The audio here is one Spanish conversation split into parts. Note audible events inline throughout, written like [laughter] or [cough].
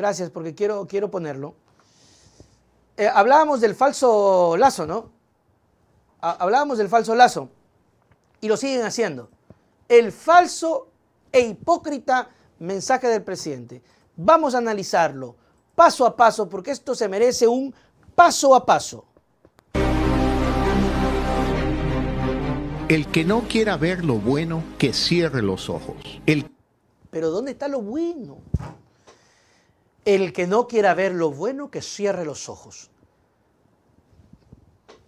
Gracias, porque quiero, quiero ponerlo. Eh, hablábamos del falso lazo, ¿no? hablábamos del falso lazo. Y lo siguen haciendo. El falso e hipócrita mensaje del presidente. Vamos a analizarlo paso a paso, porque esto se merece un paso a paso. El que no quiera ver lo bueno, que cierre los ojos. El... Pero ¿dónde está lo bueno? El que no quiera ver lo bueno, que cierre los ojos.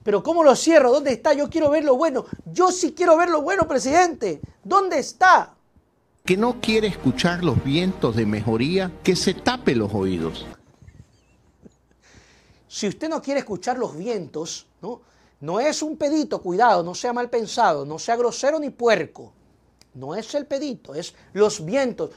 Pero ¿cómo lo cierro? ¿Dónde está? Yo quiero ver lo bueno. Yo sí quiero ver lo bueno, presidente. ¿Dónde está? Que no quiere escuchar los vientos de mejoría, que se tape los oídos. Si usted no quiere escuchar los vientos, ¿no? No es un pedito, cuidado, no sea mal pensado, no sea grosero ni puerco. No es el pedito, es los vientos.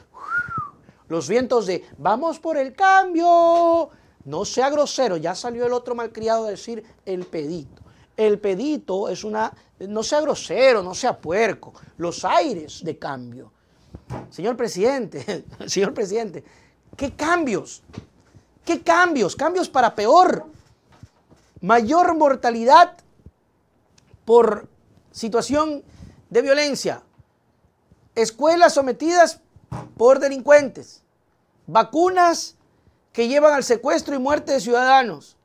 Los vientos de vamos por el cambio. No sea grosero, ya salió el otro malcriado a decir el pedito. El pedito es una, no sea grosero, no sea puerco. Los aires de cambio. Señor presidente, [laughs] señor presidente, ¿qué cambios? ¿Qué cambios? Cambios para peor. Mayor mortalidad por situación de violencia. Escuelas sometidas por delincuentes, vacunas que llevan al secuestro y muerte de ciudadanos,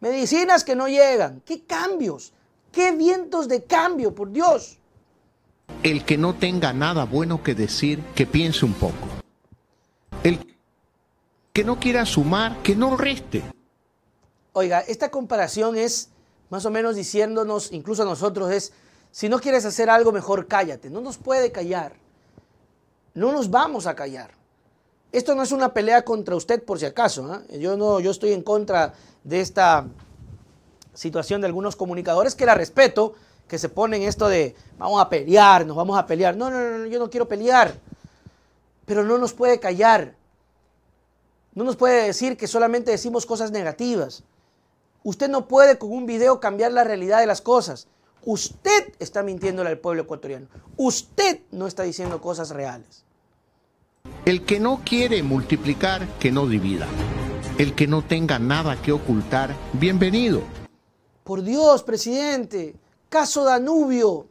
medicinas que no llegan. ¿Qué cambios? ¿Qué vientos de cambio, por Dios? El que no tenga nada bueno que decir, que piense un poco. El que no quiera sumar, que no reste. Oiga, esta comparación es más o menos diciéndonos, incluso a nosotros, es, si no quieres hacer algo, mejor cállate. No nos puede callar. No nos vamos a callar. Esto no es una pelea contra usted por si acaso. ¿ah? Yo, no, yo estoy en contra de esta situación de algunos comunicadores que la respeto, que se ponen esto de vamos a pelear, nos vamos a pelear. No, no, no, yo no quiero pelear. Pero no nos puede callar. No nos puede decir que solamente decimos cosas negativas. Usted no puede con un video cambiar la realidad de las cosas. Usted está mintiéndole al pueblo ecuatoriano. Usted no está diciendo cosas reales. El que no quiere multiplicar, que no divida. El que no tenga nada que ocultar, bienvenido. Por Dios, presidente. Caso Danubio.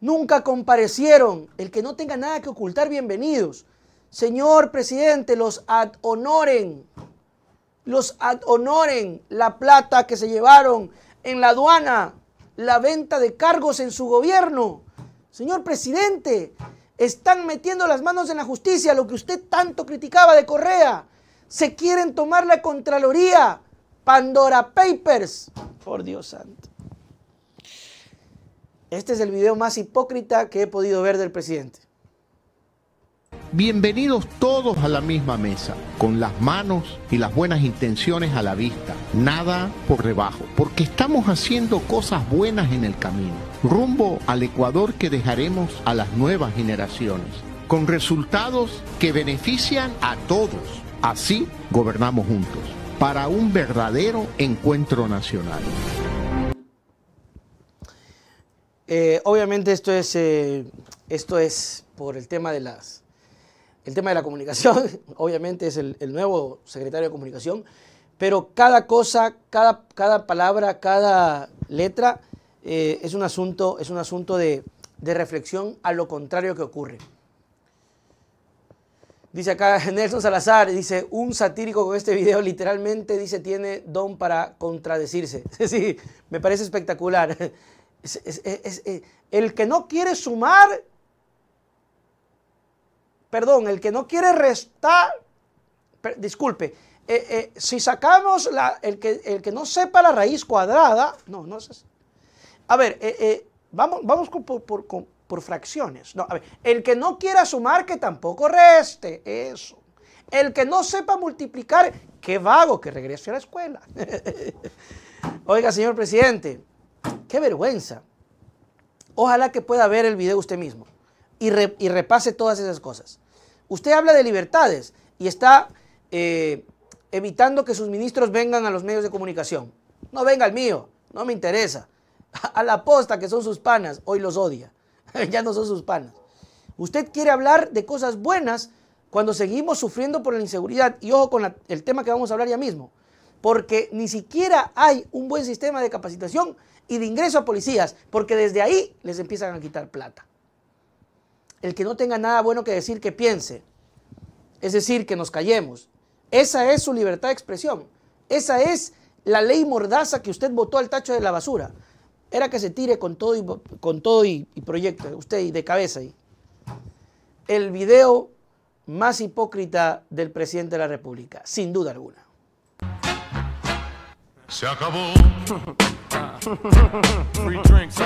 Nunca comparecieron. El que no tenga nada que ocultar, bienvenidos. Señor presidente, los ad honoren. Los ad honoren la plata que se llevaron en la aduana la venta de cargos en su gobierno. Señor presidente, están metiendo las manos en la justicia, lo que usted tanto criticaba de Correa. Se quieren tomar la Contraloría. Pandora Papers. Por Dios santo. Este es el video más hipócrita que he podido ver del presidente. Bienvenidos todos a la misma mesa, con las manos y las buenas intenciones a la vista, nada por debajo, porque estamos haciendo cosas buenas en el camino, rumbo al Ecuador que dejaremos a las nuevas generaciones, con resultados que benefician a todos. Así gobernamos juntos, para un verdadero encuentro nacional. Eh, obviamente esto es, eh, esto es por el tema de las el tema de la comunicación, [laughs] obviamente es el, nuevo secretario de comunicación, pero cada cosa, cada, cada palabra, cada letra eh, es un asunto, es un asunto de, reflexión a lo contrario que ocurre. Dice acá [laughs] Nelson Salazar, dice, un satírico con este video literalmente dice tiene don para contradecirse. [laughs] sí, me parece espectacular. Eh, el que no quiere sumar perdón, el que no quiere restar, disculpe, eh, eh, si sacamos el, que, el que no sepa la raíz cuadrada, no, no es así. A ver, eh, vamos, vamos por, fracciones. el que no quiera sumar, que tampoco reste, eso. El que no sepa multiplicar, qué vago que regrese a la escuela. [laughs] Oiga, señor presidente, qué vergüenza. Ojalá que pueda ver el video usted mismo y, y repase todas esas cosas. Usted habla de libertades y está eh, evitando que sus ministros vengan a los medios de comunicación. No venga el mío, no me interesa. [laughs] A la posta que son sus panas, hoy los odia. [laughs] ya no son sus panas. Usted quiere hablar de cosas buenas cuando seguimos sufriendo por la inseguridad. Y ojo con el tema que vamos a hablar ya mismo. Porque ni siquiera hay un buen sistema de capacitación y de ingreso a policías, porque desde ahí les empiezan a quitar plata el que no tenga nada bueno que decir que piense, es decir, que nos callemos. Esa es su libertad de expresión. Esa es la ley mordaza que usted votó al tacho de la basura. Era que se tire con todo y, con todo y, proyecto, usted y de cabeza ahí. El video más hipócrita del presidente de la República, sin duda alguna. Se acabó. [laughs] drinks